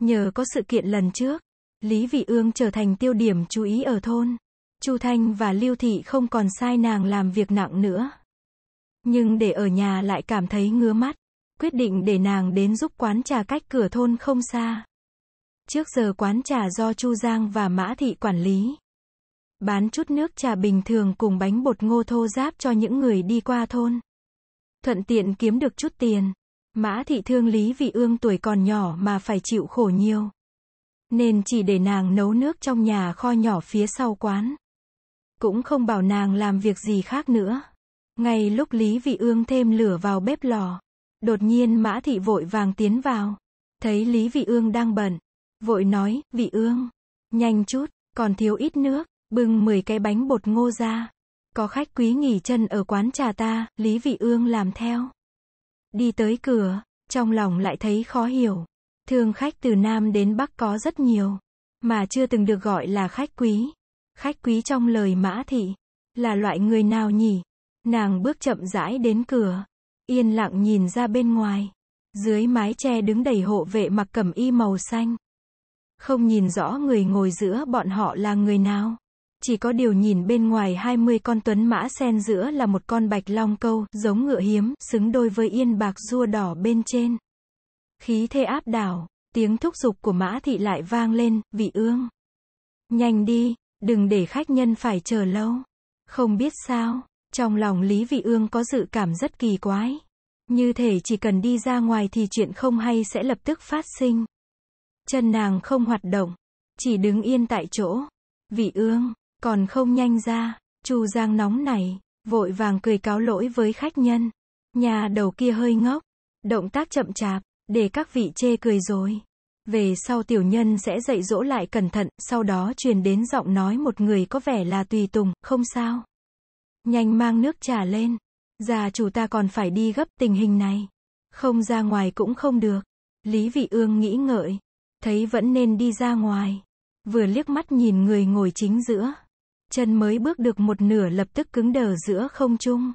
Nhờ có sự kiện lần trước, Lý Vị Ương trở thành tiêu điểm chú ý ở thôn. Chu Thanh và Lưu Thị không còn sai nàng làm việc nặng nữa. Nhưng để ở nhà lại cảm thấy ngứa mắt, quyết định để nàng đến giúp quán trà cách cửa thôn không xa. Trước giờ quán trà do Chu Giang và Mã Thị quản lý. Bán chút nước trà bình thường cùng bánh bột ngô thô giáp cho những người đi qua thôn. Thuận tiện kiếm được chút tiền. Mã thị thương Lý Vị Ương tuổi còn nhỏ mà phải chịu khổ nhiều. Nên chỉ để nàng nấu nước trong nhà kho nhỏ phía sau quán. Cũng không bảo nàng làm việc gì khác nữa. Ngay lúc Lý Vị Ương thêm lửa vào bếp lò. Đột nhiên Mã thị vội vàng tiến vào. Thấy Lý Vị Ương đang bận. Vội nói, Vị Ương. Nhanh chút, còn thiếu ít nước. Bưng 10 cái bánh bột ngô ra. Có khách quý nghỉ chân ở quán trà ta, Lý Vị Ương làm theo. Đi tới cửa, trong lòng lại thấy khó hiểu. Thương khách từ Nam đến Bắc có rất nhiều, mà chưa từng được gọi là khách quý. Khách quý trong lời mã thị, là loại người nào nhỉ? Nàng bước chậm rãi đến cửa, yên lặng nhìn ra bên ngoài. Dưới mái tre đứng đầy hộ vệ mặc cẩm y màu xanh. Không nhìn rõ người ngồi giữa bọn họ là người nào. Chỉ có điều nhìn bên ngoài 20 con tuấn mã sen giữa là một con bạch long câu, giống ngựa hiếm, xứng đôi với yên bạc rua đỏ bên trên. Khí thế áp đảo, tiếng thúc giục của mã thị lại vang lên, vị ương. Nhanh đi, đừng để khách nhân phải chờ lâu. Không biết sao, trong lòng Lý Vị Ương có dự cảm rất kỳ quái. Như thể chỉ cần đi ra ngoài thì chuyện không hay sẽ lập tức phát sinh. Chân nàng không hoạt động, chỉ đứng yên tại chỗ. Vị ương, còn không nhanh ra, Chu Giang nóng này, vội vàng cười cáo lỗi với khách nhân. Nhà đầu kia hơi ngốc, động tác chậm chạp, để các vị chê cười rồi. Về sau tiểu nhân sẽ dạy dỗ lại cẩn thận, sau đó truyền đến giọng nói một người có vẻ là tùy tùng, không sao. Nhanh mang nước trà lên. Già chủ ta còn phải đi gấp tình hình này. Không ra ngoài cũng không được. Lý vị ương nghĩ ngợi. Thấy vẫn nên đi ra ngoài. Vừa liếc mắt nhìn người ngồi chính giữa chân mới bước được một nửa lập tức cứng đờ giữa không trung.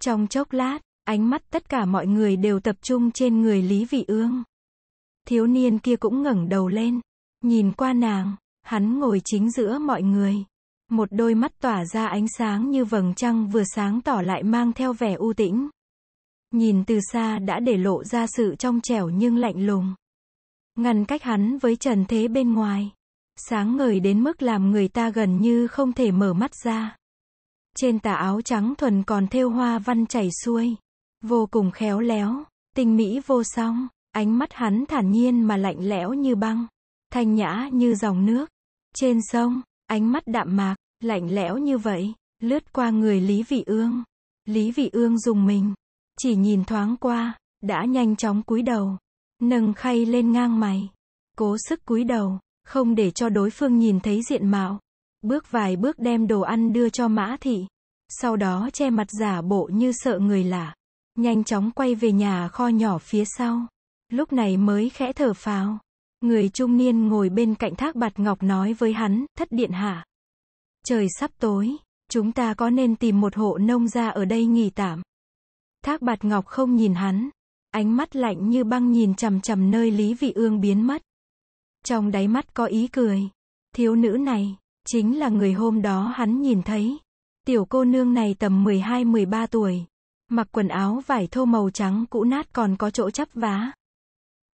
Trong chốc lát, ánh mắt tất cả mọi người đều tập trung trên người Lý Vị Ương. Thiếu niên kia cũng ngẩng đầu lên, nhìn qua nàng, hắn ngồi chính giữa mọi người. Một đôi mắt tỏa ra ánh sáng như vầng trăng vừa sáng tỏ lại mang theo vẻ u tĩnh. Nhìn từ xa đã để lộ ra sự trong trẻo nhưng lạnh lùng. Ngăn cách hắn với trần thế bên ngoài sáng ngời đến mức làm người ta gần như không thể mở mắt ra. Trên tà áo trắng thuần còn thêu hoa văn chảy xuôi, vô cùng khéo léo, tinh mỹ vô song, ánh mắt hắn thản nhiên mà lạnh lẽo như băng, thanh nhã như dòng nước. Trên sông, ánh mắt đạm mạc, lạnh lẽo như vậy, lướt qua người Lý Vị Ương. Lý Vị Ương dùng mình, chỉ nhìn thoáng qua, đã nhanh chóng cúi đầu, nâng khay lên ngang mày, cố sức cúi đầu, không để cho đối phương nhìn thấy diện mạo. Bước vài bước đem đồ ăn đưa cho Mã Thị. Sau đó che mặt giả bộ như sợ người lạ. Nhanh chóng quay về nhà kho nhỏ phía sau. Lúc này mới khẽ thở phào. Người trung niên ngồi bên cạnh thác bạt ngọc nói với hắn, thất điện hạ. Trời sắp tối, chúng ta có nên tìm một hộ nông ra ở đây nghỉ tạm. Thác bạt ngọc không nhìn hắn, ánh mắt lạnh như băng nhìn chằm chằm nơi Lý Vị Ương biến mất. Trong đáy mắt có ý cười. Thiếu nữ này, chính là người hôm đó hắn nhìn thấy. Tiểu cô nương này tầm 12-13 tuổi. Mặc quần áo vải thô màu trắng cũ nát còn có chỗ chắp vá.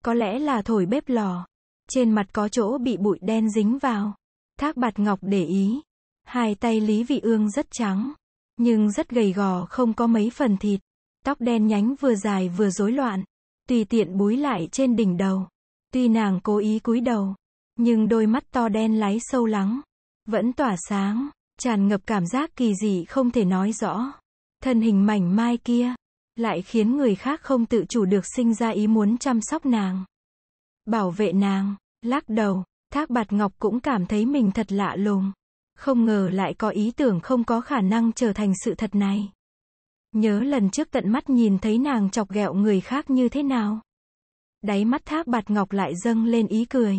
Có lẽ là thổi bếp lò. Trên mặt có chỗ bị bụi đen dính vào. Thác bạt ngọc để ý. Hai tay Lý Vị Ương rất trắng. Nhưng rất gầy gò không có mấy phần thịt. Tóc đen nhánh vừa dài vừa rối loạn. Tùy tiện búi lại trên đỉnh đầu. Tuy nàng cố ý cúi đầu, nhưng đôi mắt to đen láy sâu lắng, vẫn tỏa sáng, tràn ngập cảm giác kỳ dị không thể nói rõ. Thân hình mảnh mai kia, lại khiến người khác không tự chủ được sinh ra ý muốn chăm sóc nàng. Bảo vệ nàng, lắc đầu, thác bạt ngọc cũng cảm thấy mình thật lạ lùng. Không ngờ lại có ý tưởng không có khả năng trở thành sự thật này. Nhớ lần trước tận mắt nhìn thấy nàng chọc ghẹo người khác như thế nào. Đáy mắt thác bạt ngọc lại dâng lên ý cười.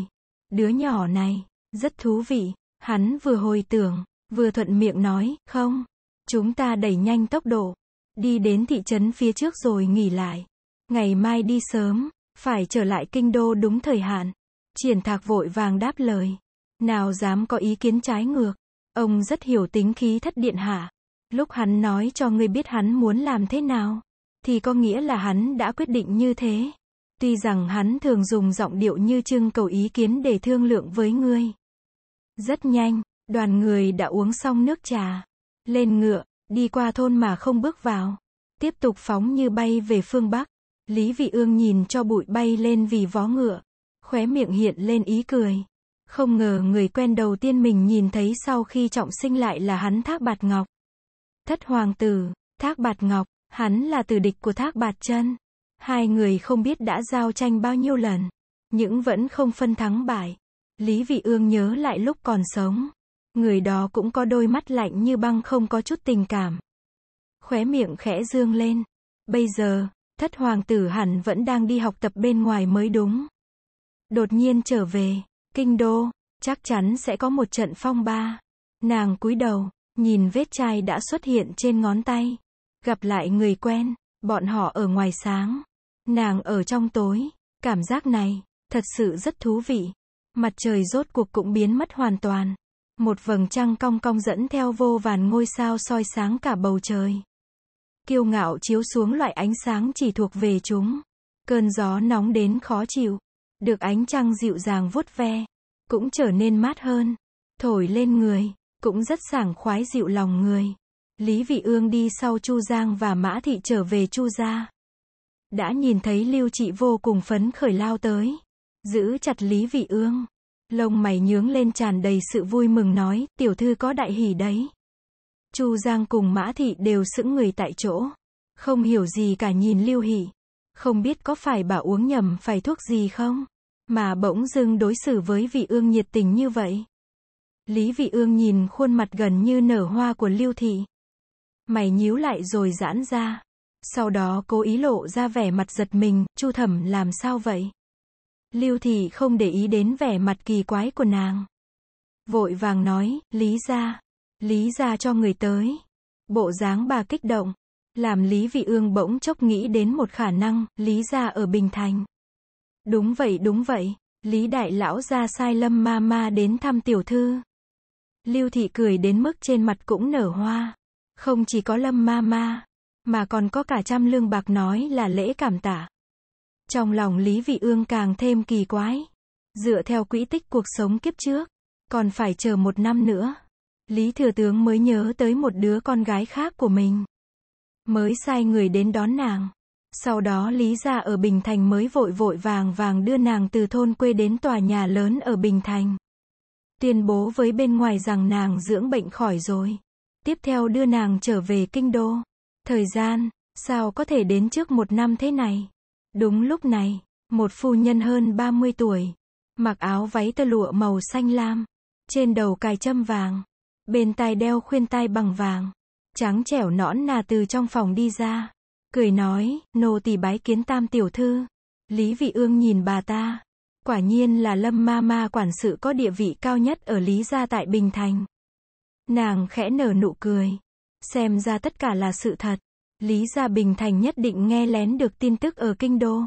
Đứa nhỏ này, rất thú vị. Hắn vừa hồi tưởng, vừa thuận miệng nói, không. Chúng ta đẩy nhanh tốc độ. Đi đến thị trấn phía trước rồi nghỉ lại. Ngày mai đi sớm, phải trở lại kinh đô đúng thời hạn. Triển thạc vội vàng đáp lời. Nào dám có ý kiến trái ngược. Ông rất hiểu tính khí thất điện hạ. Lúc hắn nói cho ngươi biết hắn muốn làm thế nào, thì có nghĩa là hắn đã quyết định như thế. Tuy rằng hắn thường dùng giọng điệu như trưng cầu ý kiến để thương lượng với ngươi. Rất nhanh, đoàn người đã uống xong nước trà. Lên ngựa, đi qua thôn mà không bước vào. Tiếp tục phóng như bay về phương Bắc. Lý Vị Ương nhìn cho bụi bay lên vì vó ngựa. Khóe miệng hiện lên ý cười. Không ngờ người quen đầu tiên mình nhìn thấy sau khi trọng sinh lại là hắn Thác Bạt Ngọc. Thất Hoàng Tử, Thác Bạt Ngọc, hắn là tử địch của Thác Bạt Chân. Hai người không biết đã giao tranh bao nhiêu lần, những vẫn không phân thắng bại. Lý Vị Ương nhớ lại lúc còn sống. Người đó cũng có đôi mắt lạnh như băng không có chút tình cảm. Khóe miệng khẽ dương lên. Bây giờ, thất hoàng tử hẳn vẫn đang đi học tập bên ngoài mới đúng. Đột nhiên trở về, kinh đô, chắc chắn sẽ có một trận phong ba. Nàng cúi đầu, nhìn vết chai đã xuất hiện trên ngón tay. Gặp lại người quen, bọn họ ở ngoài sáng. Nàng ở trong tối, cảm giác này, thật sự rất thú vị. Mặt trời rốt cuộc cũng biến mất hoàn toàn. Một vầng trăng cong cong dẫn theo vô vàn ngôi sao soi sáng cả bầu trời. Kiêu ngạo chiếu xuống loại ánh sáng chỉ thuộc về chúng. Cơn gió nóng đến khó chịu. Được ánh trăng dịu dàng vuốt ve. Cũng trở nên mát hơn. Thổi lên người. Cũng rất sảng khoái dịu lòng người. Lý Vị Ương đi sau Chu Giang và Mã Thị trở về Chu Gia. Đã nhìn thấy Lưu Trị vô cùng phấn khởi lao tới. Giữ chặt Lý Vị Ương. Lông mày nhướng lên tràn đầy sự vui mừng nói, tiểu thư có đại hỉ đấy. Chu Giang cùng Mã Thị đều sững người tại chỗ. Không hiểu gì cả nhìn Lưu hỉ Không biết có phải bà uống nhầm phải thuốc gì không? Mà bỗng dưng đối xử với vị ương nhiệt tình như vậy. Lý vị ương nhìn khuôn mặt gần như nở hoa của Lưu Thị. Mày nhíu lại rồi giãn ra. Sau đó cố ý lộ ra vẻ mặt giật mình, Chu Thẩm làm sao vậy? Lưu Thị không để ý đến vẻ mặt kỳ quái của nàng. Vội vàng nói, Lý ra, Lý ra cho người tới. Bộ dáng bà kích động, làm Lý Vị Ương bỗng chốc nghĩ đến một khả năng, Lý ra ở Bình Thành. Đúng vậy đúng vậy, Lý Đại Lão ra sai lâm ma ma đến thăm tiểu thư. Lưu Thị cười đến mức trên mặt cũng nở hoa. Không chỉ có lâm ma ma, mà còn có cả trăm lương bạc nói là lễ cảm tạ. Trong lòng Lý Vị Ương càng thêm kỳ quái. Dựa theo quỹ tích cuộc sống kiếp trước, còn phải chờ một năm nữa. Lý Thừa Tướng mới nhớ tới một đứa con gái khác của mình. Mới sai người đến đón nàng. Sau đó Lý gia ở Bình Thành mới vội vội vàng vàng đưa nàng từ thôn quê đến tòa nhà lớn ở Bình Thành. Tuyên bố với bên ngoài rằng nàng dưỡng bệnh khỏi rồi. Tiếp theo đưa nàng trở về kinh đô. Thời gian, sao có thể đến trước một năm thế này? Đúng lúc này, một phu nhân hơn 30 tuổi, mặc áo váy tơ lụa màu xanh lam, trên đầu cài châm vàng, bên tai đeo khuyên tai bằng vàng, trắng trẻo nõn nà từ trong phòng đi ra, cười nói, nô tỳ bái kiến tam tiểu thư. Lý Vị Ương nhìn bà ta, quả nhiên là Lâm Ma Ma quản sự có địa vị cao nhất ở Lý gia tại Bình Thành. Nàng khẽ nở nụ cười. Xem ra tất cả là sự thật. Lý Gia Bình Thành nhất định nghe lén được tin tức ở Kinh Đô.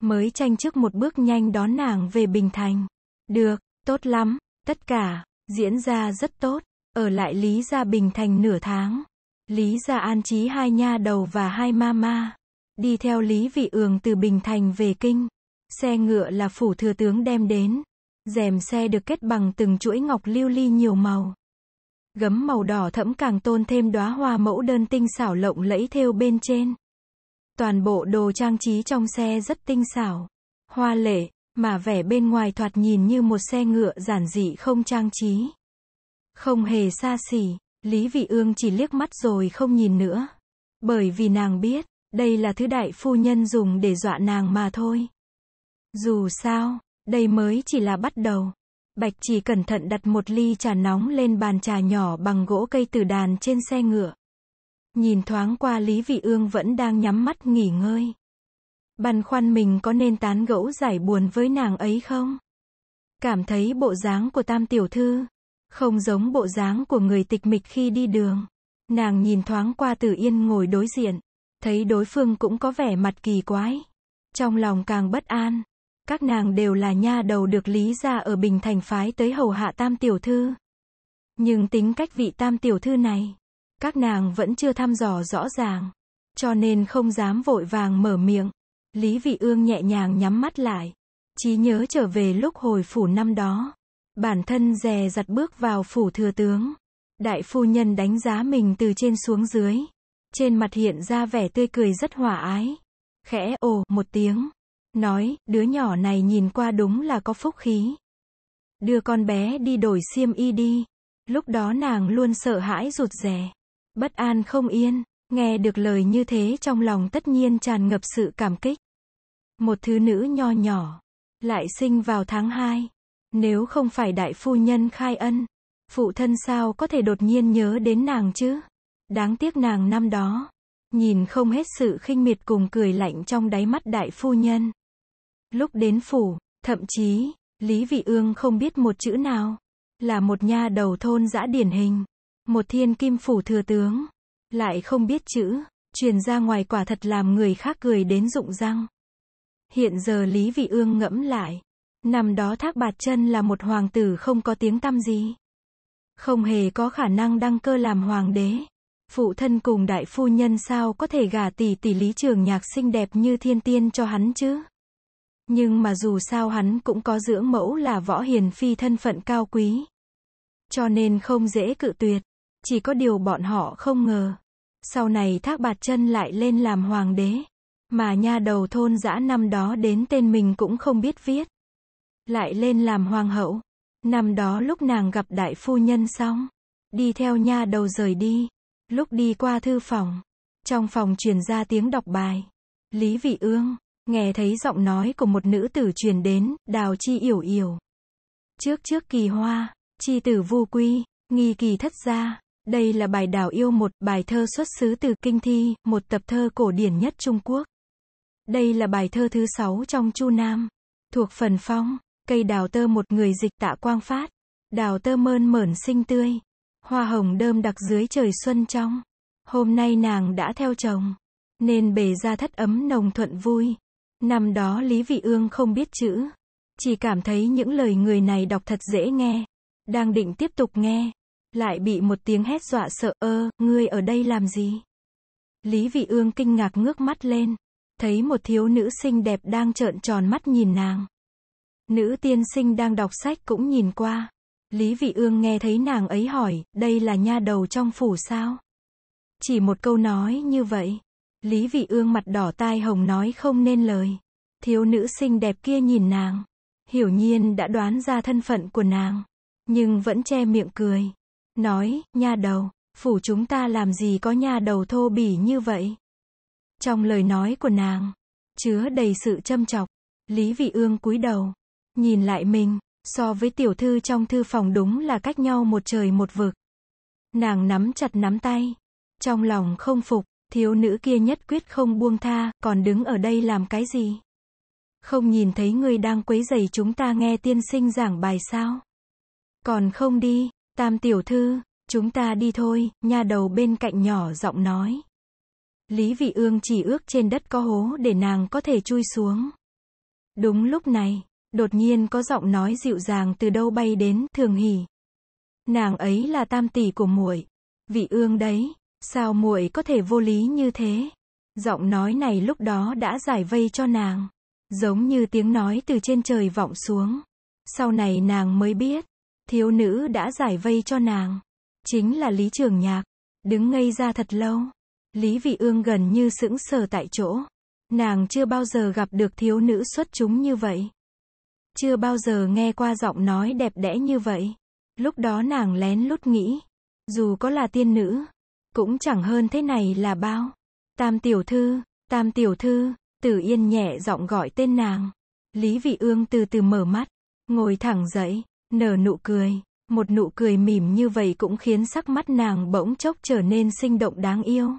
Mới tranh trước một bước nhanh đón nàng về Bình Thành. Được, tốt lắm, tất cả, diễn ra rất tốt. Ở lại Lý Gia Bình Thành nửa tháng. Lý Gia an trí hai nha đầu và hai mama. Đi theo Lý Vị Ường từ Bình Thành về Kinh. Xe ngựa là phủ thừa tướng đem đến. Dèm xe được kết bằng từng chuỗi ngọc lưu ly nhiều màu. Gấm màu đỏ thẫm càng tôn thêm đóa hoa mẫu đơn tinh xảo lộng lẫy thêu bên trên. Toàn bộ đồ trang trí trong xe rất tinh xảo, hoa lệ, mà vẻ bên ngoài thoạt nhìn như một xe ngựa giản dị không trang trí. Không hề xa xỉ, Lý Vị Ương chỉ liếc mắt rồi không nhìn nữa. Bởi vì nàng biết, đây là thứ đại phu nhân dùng để dọa nàng mà thôi. Dù sao, đây mới chỉ là bắt đầu. Bạch chỉ cẩn thận đặt một ly trà nóng lên bàn trà nhỏ bằng gỗ cây từ đàn trên xe ngựa. Nhìn thoáng qua Lý Vị Ương vẫn đang nhắm mắt nghỉ ngơi. Băn khoăn mình có nên tán gẫu giải buồn với nàng ấy không? Cảm thấy bộ dáng của tam tiểu thư, không giống bộ dáng của người tịch mịch khi đi đường. Nàng nhìn thoáng qua Tử Yên ngồi đối diện, thấy đối phương cũng có vẻ mặt kỳ quái. Trong lòng càng bất an, các nàng đều là nha đầu được lý ra ở Bình Thành phái tới hầu hạ tam tiểu thư. Nhưng tính cách vị tam tiểu thư này, các nàng vẫn chưa thăm dò rõ ràng, cho nên không dám vội vàng mở miệng. Lý vị ương nhẹ nhàng nhắm mắt lại, trí nhớ trở về lúc hồi phủ năm đó. Bản thân dè dặt bước vào phủ thừa tướng. Đại phu nhân đánh giá mình từ trên xuống dưới. Trên mặt hiện ra vẻ tươi cười rất hòa ái. Khẽ ồ một tiếng. Nói, đứa nhỏ này nhìn qua đúng là có phúc khí. Đưa con bé đi đổi xiêm y đi. Lúc đó nàng luôn sợ hãi rụt rè. Bất an không yên, nghe được lời như thế trong lòng tất nhiên tràn ngập sự cảm kích. Một thứ nữ nho nhỏ, lại sinh vào tháng 2. Nếu không phải đại phu nhân khai ân, phụ thân sao có thể đột nhiên nhớ đến nàng chứ? Đáng tiếc nàng năm đó, nhìn không hết sự khinh miệt cùng cười lạnh trong đáy mắt đại phu nhân. Lúc đến phủ, thậm chí, Lý Vị Ương không biết một chữ nào. Là một nha đầu thôn dã điển hình. Một thiên kim phủ thừa tướng. Lại không biết chữ, truyền ra ngoài quả thật làm người khác cười đến rụng răng. Hiện giờ Lý Vị Ương ngẫm lại. Năm đó Thác Bạt Chân là một hoàng tử không có tiếng tăm gì. Không hề có khả năng đăng cơ làm hoàng đế. Phụ thân cùng đại phu nhân sao có thể gả tỷ tỷ Lý Trường Nhạc xinh đẹp như thiên tiên cho hắn chứ? Nhưng mà dù sao hắn cũng có dưỡng mẫu là võ hiền phi thân phận cao quý. Cho nên không dễ cự tuyệt. Chỉ có điều bọn họ không ngờ. Sau này thác bạt chân lại lên làm hoàng đế. Mà nha đầu thôn dã năm đó đến tên mình cũng không biết viết. Lại lên làm hoàng hậu. Năm đó lúc nàng gặp đại phu nhân xong. Đi theo nha đầu rời đi. Lúc đi qua thư phòng. Trong phòng truyền ra tiếng đọc bài. Lý Vị Ương. Nghe thấy giọng nói của một nữ tử truyền đến, đào chi yểu yểu. Trước trước kỳ hoa, chi tử vu quy, nghi kỳ thất gia. Đây là bài đào yêu một bài thơ xuất xứ từ Kinh Thi, một tập thơ cổ điển nhất Trung Quốc. Đây là bài thơ thứ sáu trong Chu Nam, thuộc phần phong, cây đào tơ một người dịch tạ quang phát, đào tơ mơn mởn xinh tươi, hoa hồng đơm đặc dưới trời xuân trong. Hôm nay nàng đã theo chồng, nên bề ra thất ấm nồng thuận vui. Năm đó Lý Vị Ương không biết chữ. Chỉ cảm thấy những lời người này đọc thật dễ nghe. Đang định tiếp tục nghe. Lại bị một tiếng hét dọa sợ, ơ, ngươi ở đây làm gì? Lý Vị Ương kinh ngạc ngước mắt lên. Thấy một thiếu nữ xinh đẹp đang trợn tròn mắt nhìn nàng. Nữ tiên sinh đang đọc sách cũng nhìn qua. Lý Vị Ương nghe thấy nàng ấy hỏi, đây là nha đầu trong phủ sao? Chỉ một câu nói như vậy, Lý vị ương mặt đỏ tai hồng nói không nên lời. Thiếu nữ xinh đẹp kia nhìn nàng. Hiểu nhiên đã đoán ra thân phận của nàng. Nhưng vẫn che miệng cười. Nói, nha đầu, phủ chúng ta làm gì có nha đầu thô bỉ như vậy. Trong lời nói của nàng, chứa đầy sự châm chọc. Lý vị ương cúi đầu. Nhìn lại mình, so với tiểu thư trong thư phòng đúng là cách nhau một trời một vực. Nàng nắm chặt nắm tay. Trong lòng không phục, thiếu nữ kia nhất quyết không buông tha, còn đứng ở đây làm cái gì? Không nhìn thấy người đang quấy rầy chúng ta nghe tiên sinh giảng bài sao? Còn không đi, tam tiểu thư, chúng ta đi thôi, nhà đầu bên cạnh nhỏ giọng nói. Lý vị ương chỉ ước trên đất có hố để nàng có thể chui xuống. Đúng lúc này, đột nhiên có giọng nói dịu dàng từ đâu bay đến, thường hỉ. Nàng ấy là tam tỷ của muội, vị ương đấy. Sao muội có thể vô lý như thế? Giọng nói này lúc đó đã giải vây cho nàng, giống như tiếng nói từ trên trời vọng xuống. Sau này nàng mới biết, thiếu nữ đã giải vây cho nàng, chính là Lý Trường Nhạc, đứng ngây ra thật lâu. Lý Vị Ương gần như sững sờ tại chỗ. Nàng chưa bao giờ gặp được thiếu nữ xuất chúng như vậy. Chưa bao giờ nghe qua giọng nói đẹp đẽ như vậy. Lúc đó nàng lén lút nghĩ, dù có là tiên nữ, cũng chẳng hơn thế này là bao. Tam tiểu thư, tam tiểu thư, tử yên nhẹ giọng gọi tên nàng. Lý vị ương từ từ mở mắt, ngồi thẳng dậy, nở nụ cười. Một nụ cười mỉm như vậy cũng khiến sắc mắt nàng bỗng chốc trở nên sinh động đáng yêu.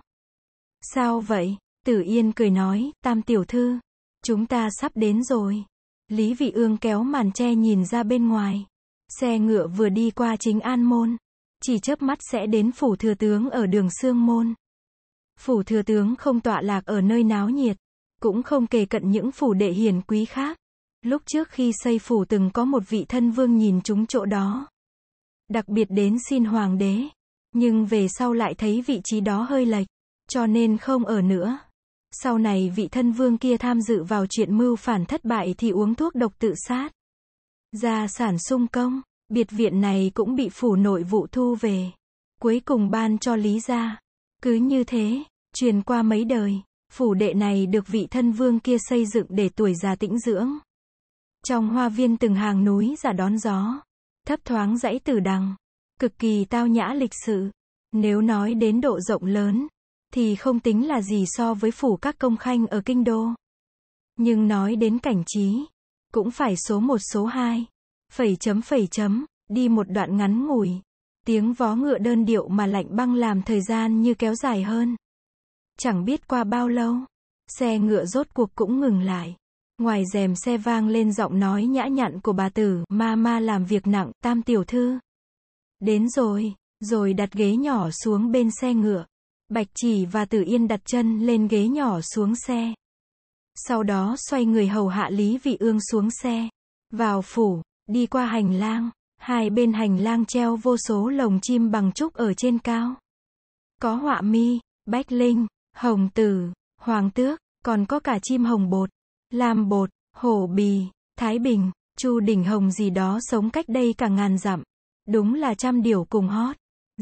Sao vậy? Tử Yên cười nói, tam tiểu thư, chúng ta sắp đến rồi. Lý Vị Ương kéo màn che nhìn ra bên ngoài. Xe ngựa vừa đi qua chính An Môn chỉ chớp mắt sẽ đến phủ thừa tướng ở đường Sương Môn. Phủ thừa tướng không tọa lạc ở nơi náo nhiệt, cũng không kề cận những phủ đệ hiền quý khác. Lúc trước khi xây phủ từng có một vị thân vương nhìn chúng chỗ đó. Đặc biệt đến xin hoàng đế. Nhưng về sau lại thấy vị trí đó hơi lệch, cho nên không ở nữa. Sau này vị thân vương kia tham dự vào chuyện mưu phản thất bại thì uống thuốc độc tự sát. Gia sản sung công, Biệt viện này cũng bị phủ nội vụ thu về. Cuối cùng ban cho Lý gia. Cứ như thế, truyền qua mấy đời, phủ đệ này được vị thân vương kia xây dựng để tuổi già tĩnh dưỡng. Trong hoa viên từng hàng núi giả đón gió, thấp thoáng dãy từ đằng, cực kỳ tao nhã lịch sự. Nếu nói đến độ rộng lớn, thì không tính là gì so với phủ các công khanh ở kinh đô. Nhưng nói đến cảnh trí, cũng phải số một số hai. Phẩy chấm phẩy chấm, đi một đoạn ngắn ngủi. Tiếng vó ngựa đơn điệu mà lạnh băng làm thời gian như kéo dài hơn. Chẳng biết qua bao lâu, xe ngựa rốt cuộc cũng ngừng lại. Ngoài rèm xe vang lên giọng nói nhã nhặn của bà tử, ma ma làm việc nặng, tam tiểu thư. Đến rồi, rồi đặt ghế nhỏ xuống bên xe ngựa. Bạch chỉ và tử yên đặt chân lên ghế nhỏ xuống xe. Sau đó xoay người hầu hạ Lý Vị Ương xuống xe. Vào phủ, đi qua hành lang, hai bên hành lang treo vô số lồng chim bằng trúc ở trên cao. Có họa mi, bách linh, hồng tử, hoàng tước, còn có cả chim hồng bột, lam bột, hổ bì, thái bình, chu đỉnh hồng gì đó sống cách đây cả ngàn dặm. Đúng là trăm điều cùng hót.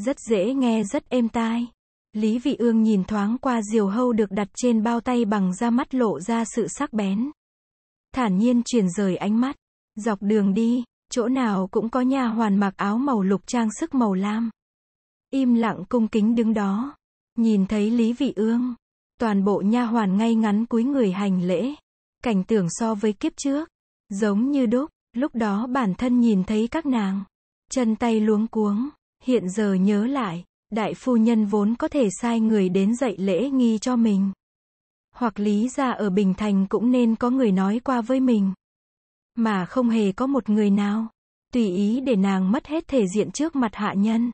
Rất dễ nghe rất êm tai. Lý Vị Ương nhìn thoáng qua diều hâu được đặt trên bao tay bằng da mắt lộ ra sự sắc bén. Thản nhiên truyền rời ánh mắt. Dọc đường đi, chỗ nào cũng có nhà hoàn mặc áo màu lục trang sức màu lam. Im lặng cung kính đứng đó. Nhìn thấy Lý Vị Ương, toàn bộ nha hoàn ngay ngắn cúi người hành lễ. Cảnh tượng so với kiếp trước, giống như đúc, lúc đó bản thân nhìn thấy các nàng, chân tay luống cuống, hiện giờ nhớ lại, đại phu nhân vốn có thể sai người đến dạy lễ nghi cho mình. Hoặc lý ra ở Bình Thành cũng nên có người nói qua với mình. Mà không hề có một người nào. Tùy ý để nàng mất hết thể diện trước mặt hạ nhân.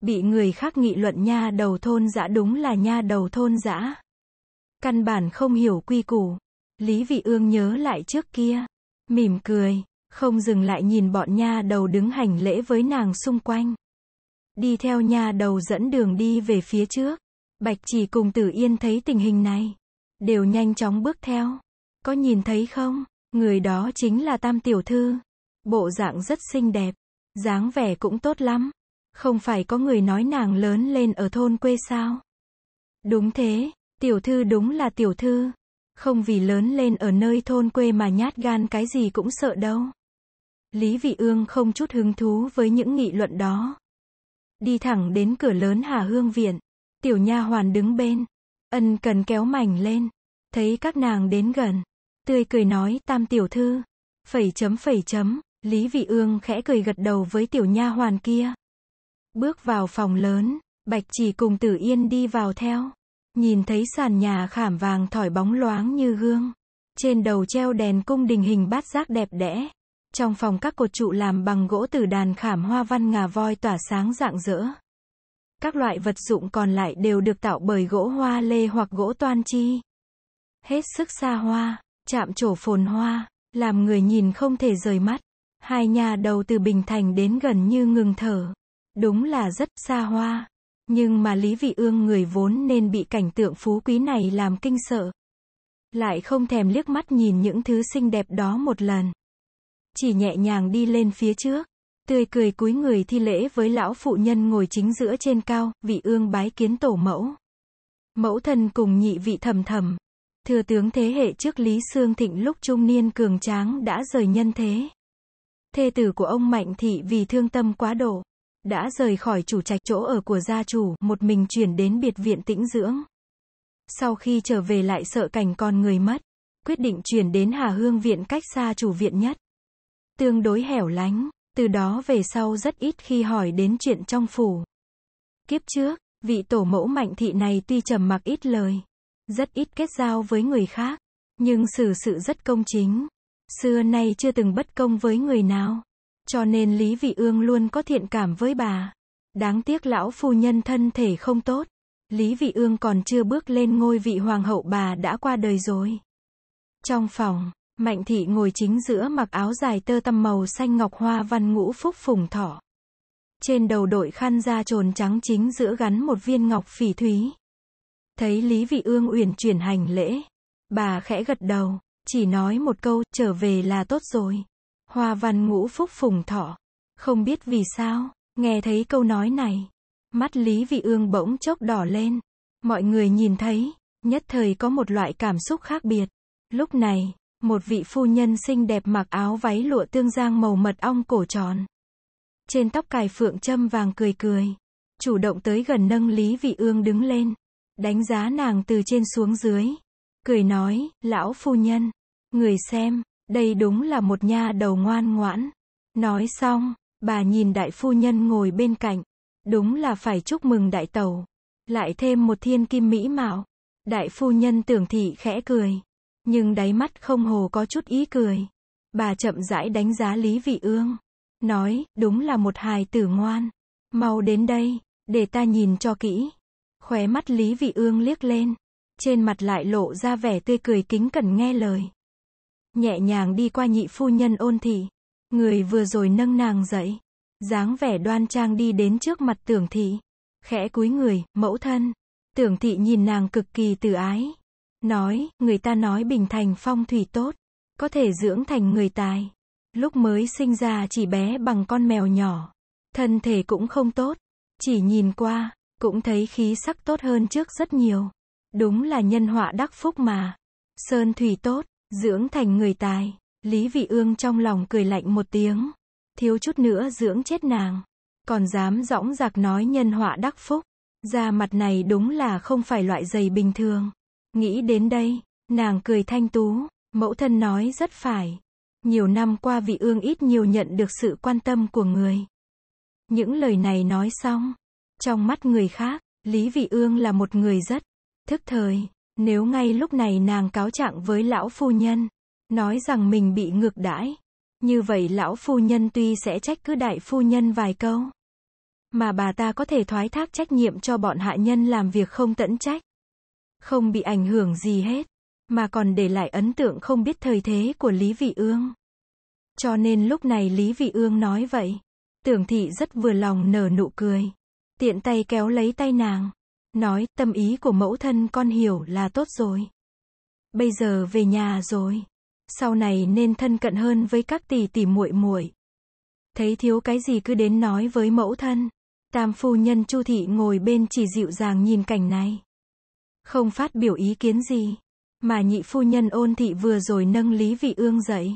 Bị người khác nghị luận nha đầu thôn dã đúng là nha đầu thôn dã. Căn bản không hiểu quy củ. Lý vị ương nhớ lại trước kia. Mỉm cười, không dừng lại nhìn bọn nha đầu đứng hành lễ với nàng xung quanh. Đi theo nha đầu dẫn đường đi về phía trước. Bạch chỉ cùng tử yên thấy tình hình này. Đều nhanh chóng bước theo. Có nhìn thấy không? Người đó chính là Tam Tiểu Thư. Bộ dạng rất xinh đẹp. dáng vẻ cũng tốt lắm. Không phải có người nói nàng lớn lên ở thôn quê sao? Đúng thế, tiểu thư đúng là tiểu thư. Không vì lớn lên ở nơi thôn quê mà nhát gan cái gì cũng sợ đâu. Lý Vị Ương không chút hứng thú với những nghị luận đó. Đi thẳng đến cửa lớn Hà Hương Viện. Tiểu nha hoàn đứng bên. Ân cần kéo mảnh lên. Thấy các nàng đến gần tươi cười nói tam tiểu thư. Phẩy chấm phẩy chấm, Lý Vị Ương khẽ cười gật đầu với tiểu nha hoàn kia. Bước vào phòng lớn, Bạch chỉ cùng Tử Yên đi vào theo. Nhìn thấy sàn nhà khảm vàng thỏi bóng loáng như gương. Trên đầu treo đèn cung đình hình bát giác đẹp đẽ. Trong phòng các cột trụ làm bằng gỗ từ đàn khảm hoa văn ngà voi tỏa sáng rạng rỡ. Các loại vật dụng còn lại đều được tạo bởi gỗ hoa lê hoặc gỗ toan chi. Hết sức xa hoa, chạm trổ phồn hoa, làm người nhìn không thể rời mắt. Hai nhà đầu từ Bình Thành đến gần như ngừng thở. Đúng là rất xa hoa. Nhưng mà Lý Vị Ương người vốn nên bị cảnh tượng phú quý này làm kinh sợ. Lại không thèm liếc mắt nhìn những thứ xinh đẹp đó một lần. Chỉ nhẹ nhàng đi lên phía trước. Tươi cười cúi người thi lễ với lão phụ nhân ngồi chính giữa trên cao, vị ương bái kiến tổ mẫu. Mẫu thân cùng nhị vị thầm thầm, thừa tướng thế hệ trước Lý Sương Thịnh lúc trung niên cường tráng đã rời nhân thế. Thê tử của ông Mạnh Thị vì thương tâm quá độ, đã rời khỏi chủ trạch chỗ ở của gia chủ, một mình chuyển đến biệt viện tĩnh dưỡng. Sau khi trở về lại sợ cảnh con người mất, quyết định chuyển đến Hà Hương viện cách xa chủ viện nhất. Tương đối hẻo lánh, từ đó về sau rất ít khi hỏi đến chuyện trong phủ. Kiếp trước, vị tổ mẫu Mạnh Thị này tuy trầm mặc ít lời, rất ít kết giao với người khác, nhưng xử sự rất công chính. Xưa nay chưa từng bất công với người nào, cho nên Lý Vị Ương luôn có thiện cảm với bà. Đáng tiếc lão phu nhân thân thể không tốt, Lý Vị Ương còn chưa bước lên ngôi vị hoàng hậu bà đã qua đời rồi. Trong phòng, Mạnh Thị ngồi chính giữa mặc áo dài tơ tằm màu xanh ngọc hoa văn ngũ phúc phùng thỏ. Trên đầu đội khăn da trồn trắng chính giữa gắn một viên ngọc phỉ thúy. Thấy Lý Vị Ương uyển chuyển hành lễ, bà khẽ gật đầu, chỉ nói một câu, trở về là tốt rồi. Hoa văn ngũ phúc phùng thọ. Không biết vì sao, nghe thấy câu nói này, mắt Lý Vị Ương bỗng chốc đỏ lên. Mọi người nhìn thấy, nhất thời có một loại cảm xúc khác biệt. Lúc này, một vị phu nhân xinh đẹp mặc áo váy lụa tương giang màu mật ong cổ tròn. Trên tóc cài phượng châm vàng cười cười, chủ động tới gần nâng Lý Vị Ương đứng lên, đánh giá nàng từ trên xuống dưới. Cười nói, lão phu nhân, người xem, đây đúng là một nha đầu ngoan ngoãn. Nói xong, bà nhìn đại phu nhân ngồi bên cạnh. Đúng là phải chúc mừng đại tàu. Lại thêm một thiên kim mỹ mạo. Đại phu nhân tưởng thị khẽ cười. Nhưng đáy mắt không hồ có chút ý cười. Bà chậm rãi đánh giá Lý Vị Ương. Nói, đúng là một hài tử ngoan. Mau đến đây, để ta nhìn cho kỹ. Khóe mắt Lý Vị Ương liếc lên, trên mặt lại lộ ra vẻ tươi cười kính cẩn nghe lời. Nhẹ nhàng đi qua nhị phu nhân ôn thị, người vừa rồi nâng nàng dậy, dáng vẻ đoan trang đi đến trước mặt tưởng thị, khẽ cúi người, mẫu thân. Tưởng thị nhìn nàng cực kỳ từ ái, nói, người ta nói bình thành phong thủy tốt, có thể dưỡng thành người tài. Lúc mới sinh ra chỉ bé bằng con mèo nhỏ, thân thể cũng không tốt, chỉ nhìn qua, cũng thấy khí sắc tốt hơn trước rất nhiều. Đúng là nhân họa đắc phúc mà. Sơn thủy tốt, dưỡng thành người tài. Lý Vị Ương trong lòng cười lạnh một tiếng. Thiếu chút nữa dưỡng chết nàng. Còn dám dõng dạc nói nhân họa đắc phúc. Da mặt này đúng là không phải loại dày bình thường. Nghĩ đến đây, nàng cười thanh tú, mẫu thân nói rất phải. Nhiều năm qua vị ương ít nhiều nhận được sự quan tâm của người. Những lời này nói xong, trong mắt người khác, Lý Vị Ương là một người rất thức thời. Nếu ngay lúc này nàng cáo trạng với lão phu nhân, nói rằng mình bị ngược đãi, như vậy lão phu nhân tuy sẽ trách cứ đại phu nhân vài câu, mà bà ta có thể thoái thác trách nhiệm cho bọn hạ nhân làm việc không tận trách, không bị ảnh hưởng gì hết, mà còn để lại ấn tượng không biết thời thế của Lý Vị Ương. Cho nên lúc này Lý Vị Ương nói vậy, tưởng thị rất vừa lòng nở nụ cười tiện tay kéo lấy tay nàng. Nói, tâm ý của mẫu thân con hiểu là tốt rồi. Bây giờ về nhà rồi. Sau này nên thân cận hơn với các tỷ tỷ muội muội. Thấy thiếu cái gì cứ đến nói với mẫu thân. Tam phu nhân Chu thị ngồi bên chỉ dịu dàng nhìn cảnh này. Không phát biểu ý kiến gì, mà nhị phu nhân Ôn thị vừa rồi nâng Lý Vị Ương dậy.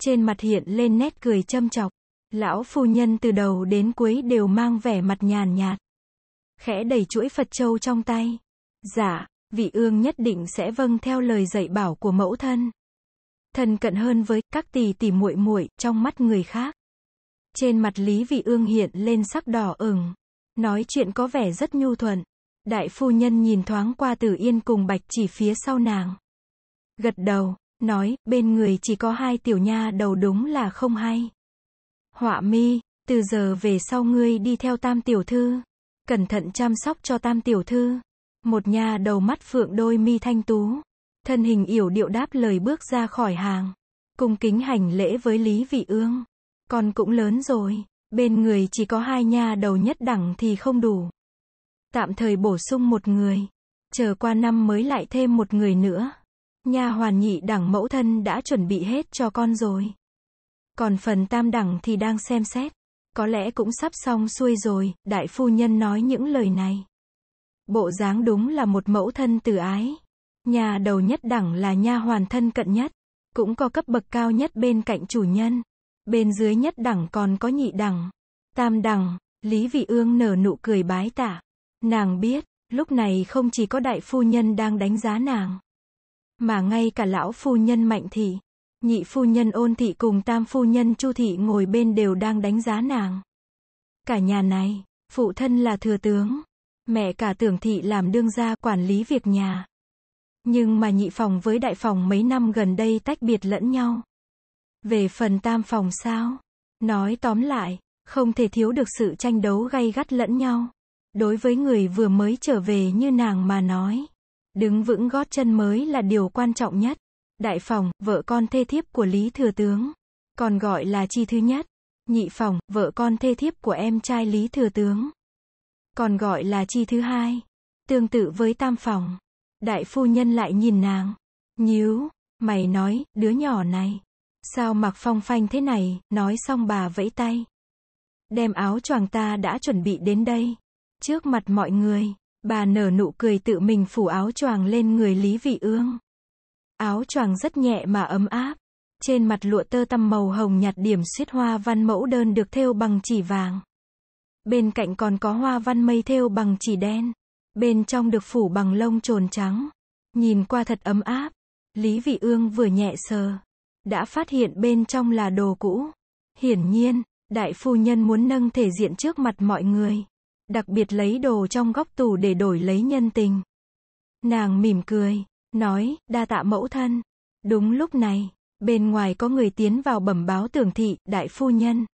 Trên mặt hiện lên nét cười châm chọc. Lão phu nhân từ đầu đến cuối đều mang vẻ mặt nhàn nhạt. Khẽ đẩy chuỗi Phật Châu trong tay. Dạ, vị ương nhất định sẽ vâng theo lời dạy bảo của mẫu thân. Thân cận hơn với các tỷ tỷ muội muội trong mắt người khác. Trên mặt Lý Vị Ương hiện lên sắc đỏ ửng, nói chuyện có vẻ rất nhu thuận. Đại phu nhân nhìn thoáng qua từ Yên cùng Bạch Chỉ phía sau nàng. Gật đầu, nói, bên người chỉ có hai tiểu nha đầu đúng là không hay. Họa mi, từ giờ về sau ngươi đi theo tam tiểu thư. Cẩn thận chăm sóc cho tam tiểu thư. Một nhà đầu mắt phượng đôi mi thanh tú. Thân hình yểu điệu đáp lời bước ra khỏi hàng. Cung kính hành lễ với Lý Vị Ương. Con cũng lớn rồi. Bên người chỉ có hai nha đầu nhất đẳng thì không đủ. Tạm thời bổ sung một người. Chờ qua năm mới lại thêm một người nữa. Nha hoàn nhị đẳng mẫu thân đã chuẩn bị hết cho con rồi. Còn phần tam đẳng thì đang xem xét. Có lẽ cũng sắp xong xuôi rồi, đại phu nhân nói những lời này. Bộ dáng đúng là một mẫu thân từ ái. Nhà đầu nhất đẳng là nha hoàn thân cận nhất, cũng có cấp bậc cao nhất bên cạnh chủ nhân. Bên dưới nhất đẳng còn có nhị đẳng, tam đẳng, Lý Vị Ương nở nụ cười bái tạ. Nàng biết, lúc này không chỉ có đại phu nhân đang đánh giá nàng, mà ngay cả lão phu nhân Mạnh thị Nhị phu nhân ôn thị cùng tam phu nhân chu thị ngồi bên đều đang đánh giá nàng. Cả nhà này, phụ thân là thừa tướng, mẹ cả tưởng thị làm đương gia quản lý việc nhà. Nhưng mà nhị phòng với đại phòng mấy năm gần đây tách biệt lẫn nhau. Về phần tam phòng sao? Nói tóm lại, không thể thiếu được sự tranh đấu gay gắt lẫn nhau. Đối với người vừa mới trở về như nàng mà nói, đứng vững gót chân mới là điều quan trọng nhất. Đại phòng, vợ con thê thiếp của Lý Thừa Tướng. Còn gọi là Chi Thứ Nhất. Nhị phòng, vợ con thê thiếp của em trai Lý Thừa Tướng. Còn gọi là Chi Thứ Hai. Tương tự với tam phòng. Đại phu nhân lại nhìn nàng. Nhíu, mày nói, đứa nhỏ này. Sao mặc phong phanh thế này, nói xong bà vẫy tay. Đem áo choàng ta đã chuẩn bị đến đây. Trước mặt mọi người, bà nở nụ cười tự mình phủ áo choàng lên người Lý Vị Ương. Áo choàng rất nhẹ mà ấm áp. Trên mặt lụa tơ tằm màu hồng nhạt điểm xuyết hoa văn mẫu đơn được thêu bằng chỉ vàng. Bên cạnh còn có hoa văn mây thêu bằng chỉ đen. Bên trong được phủ bằng lông trồn trắng. Nhìn qua thật ấm áp. Lý Vị Ương vừa nhẹ sờ. Đã phát hiện bên trong là đồ cũ. Hiển nhiên, đại phu nhân muốn nâng thể diện trước mặt mọi người. Đặc biệt lấy đồ trong góc tủ để đổi lấy nhân tình. Nàng mỉm cười. Nói, đa tạ mẫu thân. Đúng lúc này, bên ngoài có người tiến vào bẩm báo tường thị, đại phu nhân.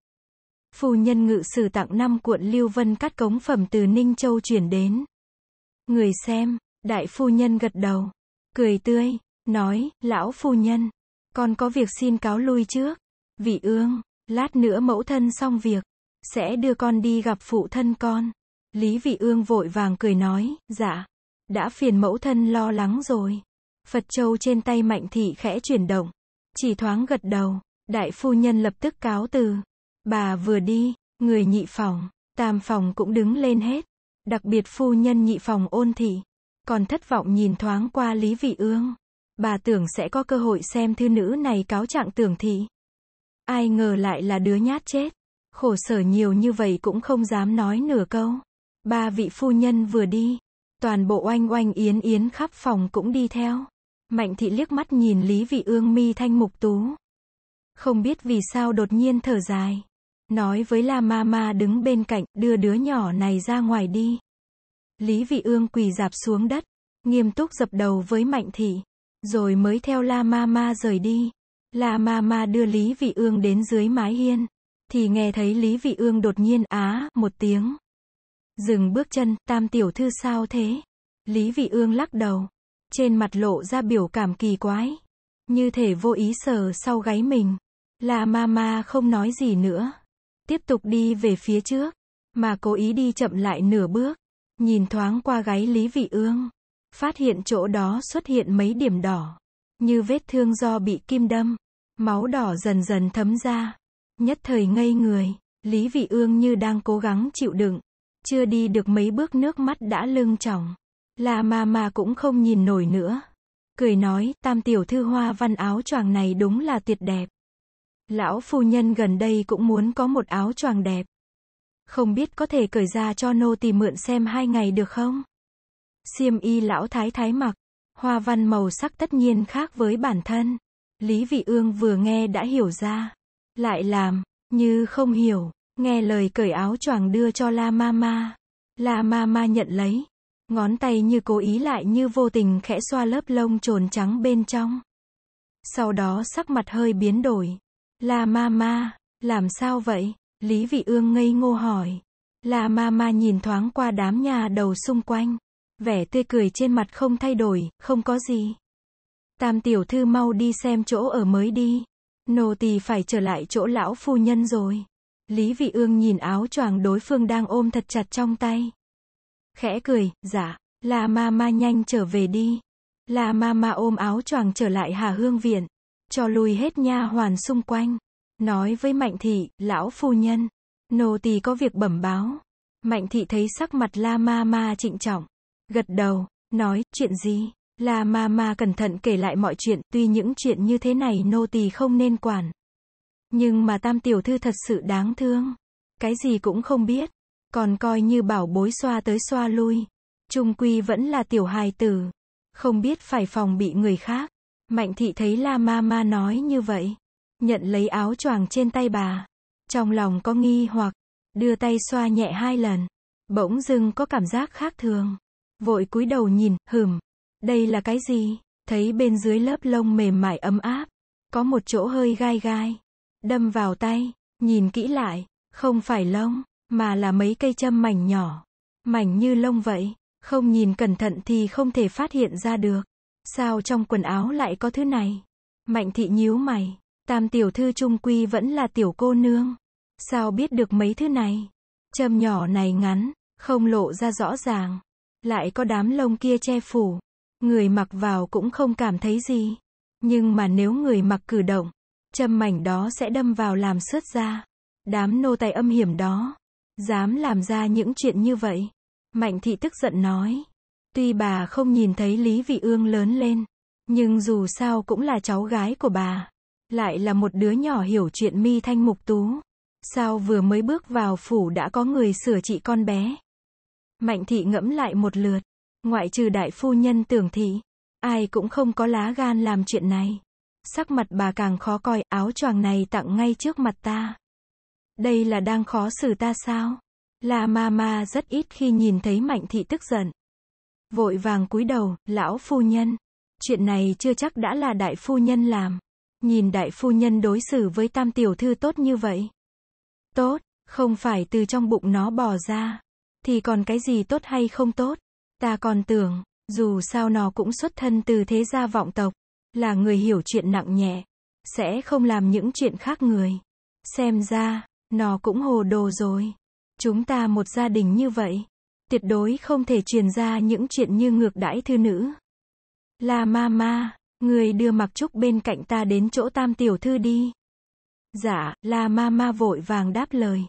Phu nhân ngự sử tặng năm cuộn lưu vân cắt cống phẩm từ Ninh Châu chuyển đến. Người xem, đại phu nhân gật đầu, cười tươi, nói, lão phu nhân, con có việc xin cáo lui trước. Vị ương, lát nữa mẫu thân xong việc, sẽ đưa con đi gặp phụ thân con. Lý vị ương vội vàng cười nói, dạ đã phiền mẫu thân lo lắng rồi. Phật châu trên tay mạnh thị khẽ chuyển động, chỉ thoáng gật đầu, đại phu nhân lập tức cáo từ. Bà vừa đi, người nhị phòng, tam phòng cũng đứng lên hết, đặc biệt phu nhân nhị phòng ôn thị, còn thất vọng nhìn thoáng qua Lý Vị Ương. Bà tưởng sẽ có cơ hội xem thư nữ này cáo trạng tưởng thị. Ai ngờ lại là đứa nhát chết. Khổ sở nhiều như vậy cũng không dám nói nửa câu. Ba vị phu nhân vừa đi, Toàn bộ oanh oanh yến yến khắp phòng cũng đi theo. Mạnh thị liếc mắt nhìn Lý Vị Ương mi thanh mục tú. Không biết vì sao đột nhiên thở dài. Nói với La ma ma đứng bên cạnh, đưa đứa nhỏ này ra ngoài đi. Lý Vị Ương quỳ dạp xuống đất, nghiêm túc dập đầu với Mạnh thị, rồi mới theo La ma ma rời đi. La ma ma đưa Lý Vị Ương đến dưới mái hiên, thì nghe thấy Lý Vị Ương đột nhiên á một tiếng. Dừng bước chân, tam tiểu thư sao thế? Lý vị ương lắc đầu. Trên mặt lộ ra biểu cảm kỳ quái. Như thể vô ý sờ sau gáy mình. Là mama không nói gì nữa. Tiếp tục đi về phía trước. Mà cố ý đi chậm lại nửa bước. Nhìn thoáng qua gáy Lý vị ương. Phát hiện chỗ đó xuất hiện mấy điểm đỏ. Như vết thương do bị kim đâm. Máu đỏ dần dần thấm ra. Nhất thời ngây người. Lý vị ương như đang cố gắng chịu đựng. Chưa đi được mấy bước nước mắt đã lưng tròng. Là mà mà cũng không nhìn nổi nữa. Cười nói, tam tiểu thư hoa văn áo choàng này đúng là tuyệt đẹp. Lão phu nhân gần đây cũng muốn có một áo choàng đẹp. Không biết có thể cởi ra cho nô tỳ mượn xem hai ngày được không? Xiêm y lão thái thái mặc, hoa văn màu sắc tất nhiên khác với bản thân. Lý Vị Ương vừa nghe đã hiểu ra, lại làm, như không hiểu. Nghe lời cởi áo choàng đưa cho La Mama. La Mama nhận lấy. Ngón tay như cố ý lại như vô tình khẽ xoa lớp lông trồn trắng bên trong. Sau đó sắc mặt hơi biến đổi. La Mama, làm sao vậy? Lý Vị Ương ngây ngô hỏi. La Mama nhìn thoáng qua đám nhà đầu xung quanh. Vẻ tươi cười trên mặt không thay đổi, không có gì. Tam tiểu thư mau đi xem chỗ ở mới đi. Nô tỳ phải trở lại chỗ lão phu nhân rồi. Lý Vị Ương nhìn áo choàng đối phương đang ôm thật chặt trong tay. Khẽ cười, dạ, là ma ma nhanh trở về đi. Là ma ma ôm áo choàng trở lại Hà Hương Viện. Cho lùi hết nha hoàn xung quanh. Nói với Mạnh Thị, lão phu nhân. Nô tỳ có việc bẩm báo. Mạnh Thị thấy sắc mặt La ma ma trịnh trọng. Gật đầu, nói, chuyện gì? La ma ma cẩn thận kể lại mọi chuyện, tuy những chuyện như thế này nô tỳ không nên quản. Nhưng mà tam tiểu thư thật sự đáng thương. Cái gì cũng không biết. Còn coi như bảo bối xoa tới xoa lui. Trung quy vẫn là tiểu hài tử. Không biết phải phòng bị người khác. Mạnh thị thấy la ma ma nói như vậy. Nhận lấy áo choàng trên tay bà. Trong lòng có nghi hoặc. Đưa tay xoa nhẹ hai lần. Bỗng dưng có cảm giác khác thường. Vội cúi đầu nhìn, hửm. Đây là cái gì? Thấy bên dưới lớp lông mềm mại ấm áp. Có một chỗ hơi gai gai. Đâm vào tay, nhìn kỹ lại, không phải lông, mà là mấy cây châm mảnh nhỏ. Mảnh như lông vậy, không nhìn cẩn thận thì không thể phát hiện ra được. Sao trong quần áo lại có thứ này? Mạnh thị nhíu mày, tam tiểu thư trung quy vẫn là tiểu cô nương. Sao biết được mấy thứ này? Châm nhỏ này ngắn, không lộ ra rõ ràng. Lại có đám lông kia che phủ. Người mặc vào cũng không cảm thấy gì. Nhưng mà nếu người mặc cử động, Châm mảnh đó sẽ đâm vào làm xuất ra. Đám nô tài âm hiểm đó. Dám làm ra những chuyện như vậy. Mạnh thị tức giận nói. Tuy bà không nhìn thấy Lý Vị Ương lớn lên. Nhưng dù sao cũng là cháu gái của bà. Lại là một đứa nhỏ hiểu chuyện mi thanh mục tú. Sao vừa mới bước vào phủ đã có người sửa trị con bé? Mạnh thị ngẫm lại một lượt. Ngoại trừ đại phu nhân tưởng thị. Ai cũng không có lá gan làm chuyện này sắc mặt bà càng khó coi, áo choàng này tặng ngay trước mặt ta. Đây là đang khó xử ta sao? La Mama rất ít khi nhìn thấy Mạnh Thị tức giận. Vội vàng cúi đầu, lão phu nhân. Chuyện này chưa chắc đã là đại phu nhân làm. Nhìn đại phu nhân đối xử với tam tiểu thư tốt như vậy. Tốt, không phải từ trong bụng nó bò ra. Thì còn cái gì tốt hay không tốt? Ta còn tưởng, dù sao nó cũng xuất thân từ thế gia vọng tộc. Là người hiểu chuyện nặng nhẹ. Sẽ không làm những chuyện khác người. Xem ra, nó cũng hồ đồ rồi. Chúng ta một gia đình như vậy. Tuyệt đối không thể truyền ra những chuyện như ngược đãi thư nữ. Là mama, người đưa mặc trúc bên cạnh ta đến chỗ tam tiểu thư đi. Dạ, là mama vội vàng đáp lời.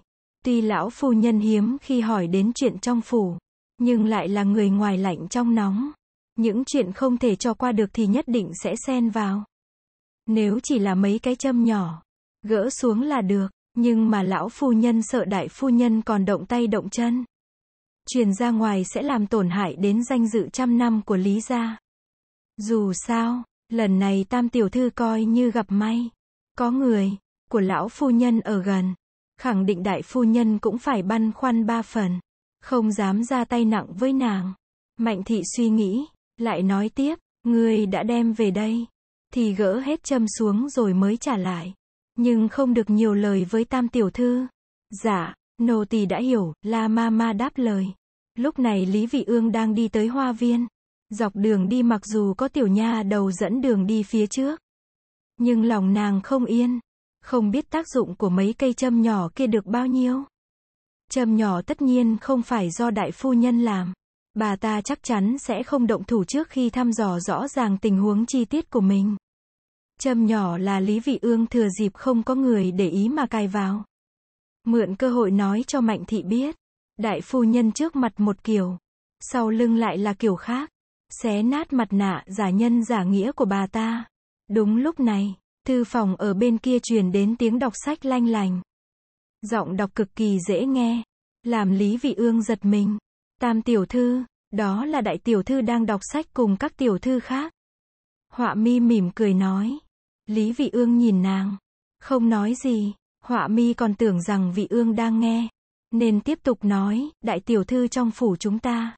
Tuy lão phu nhân hiếm khi hỏi đến chuyện trong phủ, nhưng lại là người ngoài lạnh trong nóng. Những chuyện không thể cho qua được thì nhất định sẽ xen vào. Nếu chỉ là mấy cái châm nhỏ, gỡ xuống là được, nhưng mà lão phu nhân sợ đại phu nhân còn động tay động chân. Truyền ra ngoài sẽ làm tổn hại đến danh dự trăm năm của Lý gia. Dù sao, lần này tam tiểu thư coi như gặp may. Có người, của lão phu nhân ở gần. Khẳng định đại phu nhân cũng phải băn khoăn ba phần. Không dám ra tay nặng với nàng. Mạnh thị suy nghĩ, lại nói tiếp, người đã đem về đây, thì gỡ hết châm xuống rồi mới trả lại. Nhưng không được nhiều lời với tam tiểu thư. Dạ, nô tỳ đã hiểu, la ma ma đáp lời. Lúc này Lý Vị Ương đang đi tới hoa viên. Dọc đường đi mặc dù có tiểu nha đầu dẫn đường đi phía trước. Nhưng lòng nàng không yên. Không biết tác dụng của mấy cây châm nhỏ kia được bao nhiêu. Châm nhỏ tất nhiên không phải do đại phu nhân làm. Bà ta chắc chắn sẽ không động thủ trước khi thăm dò rõ ràng tình huống chi tiết của mình. Châm nhỏ là Lý Vị Ương thừa dịp không có người để ý mà cài vào. Mượn cơ hội nói cho Mạnh Thị biết. Đại phu nhân trước mặt một kiểu. Sau lưng lại là kiểu khác. Xé nát mặt nạ giả nhân giả nghĩa của bà ta. Đúng lúc này, thư phòng ở bên kia truyền đến tiếng đọc sách lanh lành. Giọng đọc cực kỳ dễ nghe. Làm Lý Vị Ương giật mình. Tam tiểu thư, đó là đại tiểu thư đang đọc sách cùng các tiểu thư khác. Họa mi mỉm cười nói. Lý vị ương nhìn nàng. Không nói gì, họa mi còn tưởng rằng vị ương đang nghe. Nên tiếp tục nói, đại tiểu thư trong phủ chúng ta.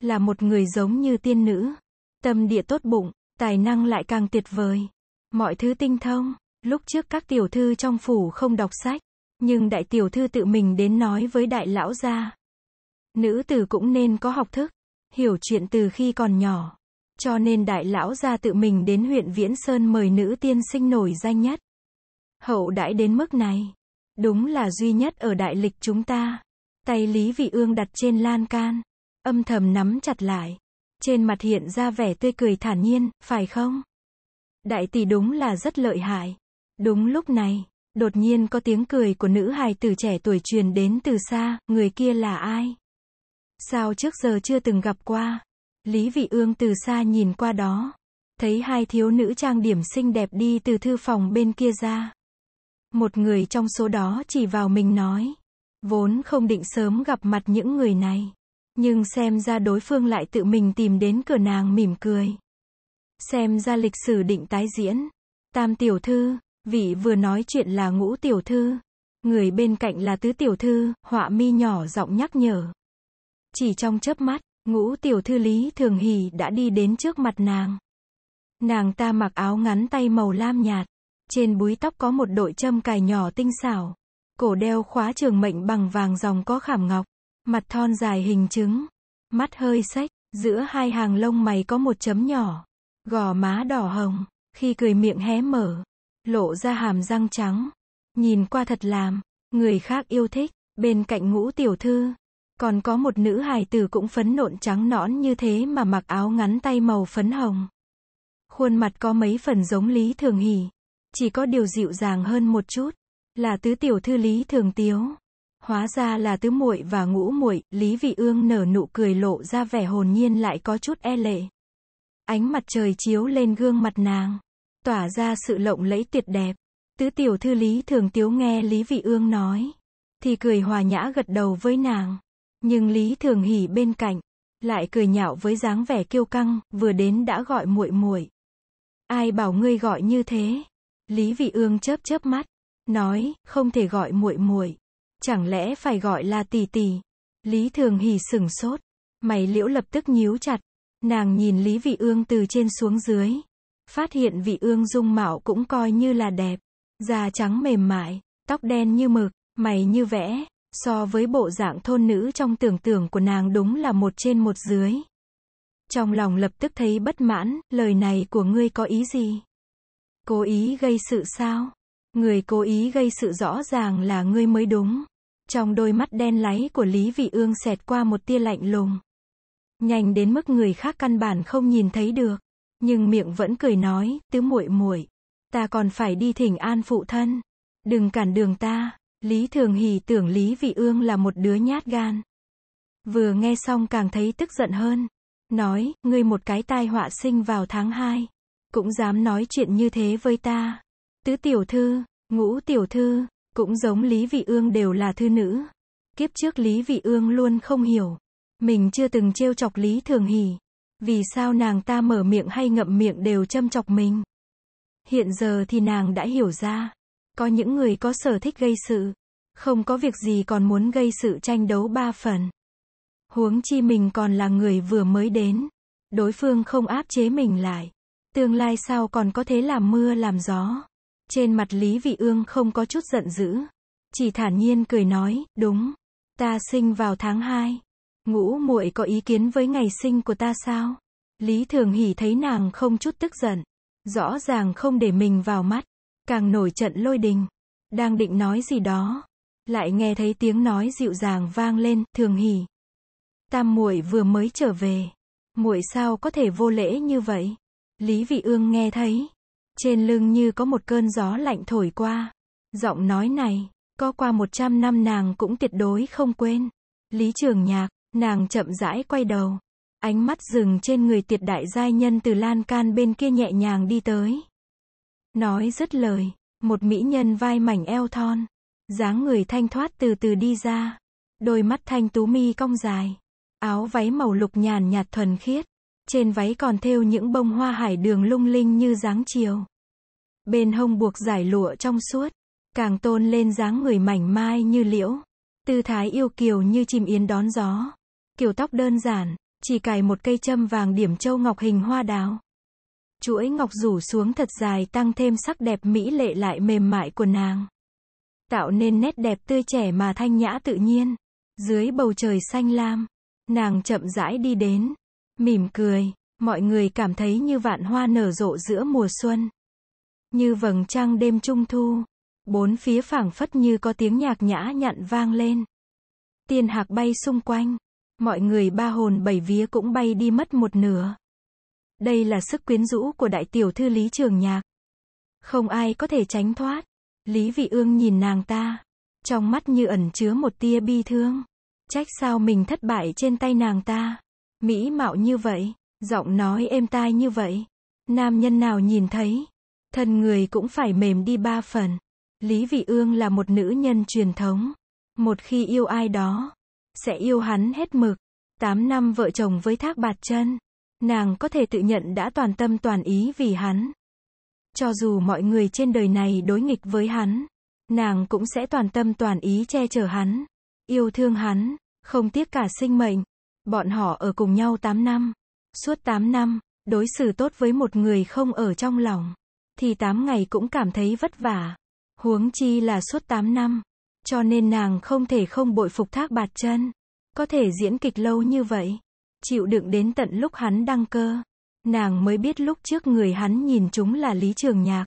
Là một người giống như tiên nữ. Tâm địa tốt bụng, tài năng lại càng tuyệt vời. Mọi thứ tinh thông, lúc trước các tiểu thư trong phủ không đọc sách. Nhưng đại tiểu thư tự mình đến nói với đại lão gia. Nữ tử cũng nên có học thức, hiểu chuyện từ khi còn nhỏ. Cho nên đại lão ra tự mình đến huyện Viễn Sơn mời nữ tiên sinh nổi danh nhất. Hậu đãi đến mức này, đúng là duy nhất ở đại lịch chúng ta. Tay Lý Vị Ương đặt trên lan can, âm thầm nắm chặt lại. Trên mặt hiện ra vẻ tươi cười thản nhiên, phải không? Đại tỷ đúng là rất lợi hại. Đúng lúc này, đột nhiên có tiếng cười của nữ hài tử trẻ tuổi truyền đến từ xa, người kia là ai? Sao trước giờ chưa từng gặp qua? Lý Vị Ương từ xa nhìn qua đó. Thấy hai thiếu nữ trang điểm xinh đẹp đi từ thư phòng bên kia ra. Một người trong số đó chỉ vào mình nói. Vốn không định sớm gặp mặt những người này. Nhưng xem ra đối phương lại tự mình tìm đến cửa nàng mỉm cười. Xem ra lịch sử định tái diễn. Tam tiểu thư, vị vừa nói chuyện là ngũ tiểu thư. Người bên cạnh là tứ tiểu thư, họa mi nhỏ giọng nhắc nhở. Chỉ trong chớp mắt, ngũ tiểu thư Lý Thường Hỷ đã đi đến trước mặt nàng. Nàng ta mặc áo ngắn tay màu lam nhạt, trên búi tóc có một đội châm cài nhỏ tinh xảo, cổ đeo khóa trường mệnh bằng vàng dòng có khảm ngọc, mặt thon dài hình trứng, mắt hơi sách, giữa hai hàng lông mày có một chấm nhỏ, gò má đỏ hồng, khi cười miệng hé mở, lộ ra hàm răng trắng, nhìn qua thật làm, người khác yêu thích, bên cạnh ngũ tiểu thư, còn có một nữ hài tử cũng phấn nộn trắng nõn như thế mà mặc áo ngắn tay màu phấn hồng. Khuôn mặt có mấy phần giống Lý Thường Hỷ, chỉ có điều dịu dàng hơn một chút, là tứ tiểu thư Lý Thường Tiếu. Hóa ra là tứ muội và ngũ muội, Lý Vị Ương nở nụ cười lộ ra vẻ hồn nhiên lại có chút e lệ. Ánh mặt trời chiếu lên gương mặt nàng, tỏa ra sự lộng lẫy tuyệt đẹp. Tứ tiểu thư Lý Thường Tiếu nghe Lý Vị Ương nói, thì cười hòa nhã gật đầu với nàng. Nhưng Lý Thường Hỷ bên cạnh, lại cười nhạo với dáng vẻ kiêu căng, vừa đến đã gọi muội muội. Ai bảo ngươi gọi như thế? Lý Vị Ương chớp chớp mắt, nói, không thể gọi muội muội, chẳng lẽ phải gọi là tỷ tỷ? Lý Thường Hỉ sừng sốt, mày liễu lập tức nhíu chặt, nàng nhìn Lý Vị Ương từ trên xuống dưới, phát hiện Vị Ương dung mạo cũng coi như là đẹp, da trắng mềm mại, tóc đen như mực, mày như vẽ, So với bộ dạng thôn nữ trong tưởng tượng của nàng đúng là một trên một dưới. Trong lòng lập tức thấy bất mãn, lời này của ngươi có ý gì? Cố ý gây sự sao? Người cố ý gây sự rõ ràng là ngươi mới đúng. Trong đôi mắt đen láy của Lý Vị Ương xẹt qua một tia lạnh lùng. Nhanh đến mức người khác căn bản không nhìn thấy được, nhưng miệng vẫn cười nói, tứ muội muội, ta còn phải đi thỉnh an phụ thân, đừng cản đường ta. Lý Thường Hỷ tưởng Lý Vị Ương là một đứa nhát gan. Vừa nghe xong càng thấy tức giận hơn. Nói, ngươi một cái tai họa sinh vào tháng 2. Cũng dám nói chuyện như thế với ta. Tứ tiểu thư, ngũ tiểu thư, cũng giống Lý Vị Ương đều là thư nữ. Kiếp trước Lý Vị Ương luôn không hiểu. Mình chưa từng trêu chọc Lý Thường Hỷ. Vì sao nàng ta mở miệng hay ngậm miệng đều châm chọc mình. Hiện giờ thì nàng đã hiểu ra. Có những người có sở thích gây sự, không có việc gì còn muốn gây sự tranh đấu ba phần. Huống chi mình còn là người vừa mới đến, đối phương không áp chế mình lại, tương lai sao còn có thế làm mưa làm gió. Trên mặt Lý Vị Ương không có chút giận dữ, chỉ thản nhiên cười nói, "Đúng, ta sinh vào tháng 2. Ngũ muội có ý kiến với ngày sinh của ta sao?" Lý Thường Hỉ thấy nàng không chút tức giận, rõ ràng không để mình vào mắt, Càng nổi trận lôi đình. Đang định nói gì đó. Lại nghe thấy tiếng nói dịu dàng vang lên, thường hỉ. Tam muội vừa mới trở về. muội sao có thể vô lễ như vậy? Lý vị ương nghe thấy. Trên lưng như có một cơn gió lạnh thổi qua. Giọng nói này, có qua 100 năm nàng cũng tuyệt đối không quên. Lý trường nhạc, nàng chậm rãi quay đầu. Ánh mắt dừng trên người tuyệt đại giai nhân từ lan can bên kia nhẹ nhàng đi tới. Nói rất lời, một mỹ nhân vai mảnh eo thon, dáng người thanh thoát từ từ đi ra, đôi mắt thanh tú mi cong dài, áo váy màu lục nhàn nhạt thuần khiết, trên váy còn thêu những bông hoa hải đường lung linh như dáng chiều. Bên hông buộc giải lụa trong suốt, càng tôn lên dáng người mảnh mai như liễu, tư thái yêu kiều như chim yến đón gió. Kiểu tóc đơn giản, chỉ cài một cây châm vàng điểm châu ngọc hình hoa đào. Chuỗi ngọc rủ xuống thật dài tăng thêm sắc đẹp mỹ lệ lại mềm mại của nàng. Tạo nên nét đẹp tươi trẻ mà thanh nhã tự nhiên. Dưới bầu trời xanh lam, nàng chậm rãi đi đến, mỉm cười, mọi người cảm thấy như vạn hoa nở rộ giữa mùa xuân. Như vầng trăng đêm trung thu, bốn phía phảng phất như có tiếng nhạc nhã nhặn vang lên. Tiên hạc bay xung quanh, mọi người ba hồn bảy vía cũng bay đi mất một nửa. Đây là sức quyến rũ của đại tiểu thư Lý Trường Nhạc. Không ai có thể tránh thoát. Lý Vị Ương nhìn nàng ta, trong mắt như ẩn chứa một tia bi thương. Trách sao mình thất bại trên tay nàng ta. Mỹ mạo như vậy, giọng nói êm tai như vậy. Nam nhân nào nhìn thấy, thân người cũng phải mềm đi ba phần. Lý Vị Ương là một nữ nhân truyền thống. Một khi yêu ai đó, sẽ yêu hắn hết mực. Tám năm vợ chồng với Thác Bạt Chân. Nàng có thể tự nhận đã toàn tâm toàn ý vì hắn. Cho dù mọi người trên đời này đối nghịch với hắn, nàng cũng sẽ toàn tâm toàn ý che chở hắn, yêu thương hắn, không tiếc cả sinh mệnh. Bọn họ ở cùng nhau 8 năm. Suốt 8 năm, đối xử tốt với một người không ở trong lòng, thì 8 ngày cũng cảm thấy vất vả. Huống chi là suốt 8 năm. Cho nên nàng không thể không bội phục thác bạt chân. Có thể diễn kịch lâu như vậy chịu đựng đến tận lúc hắn đăng cơ. Nàng mới biết lúc trước người hắn nhìn chúng là Lý Trường Nhạc.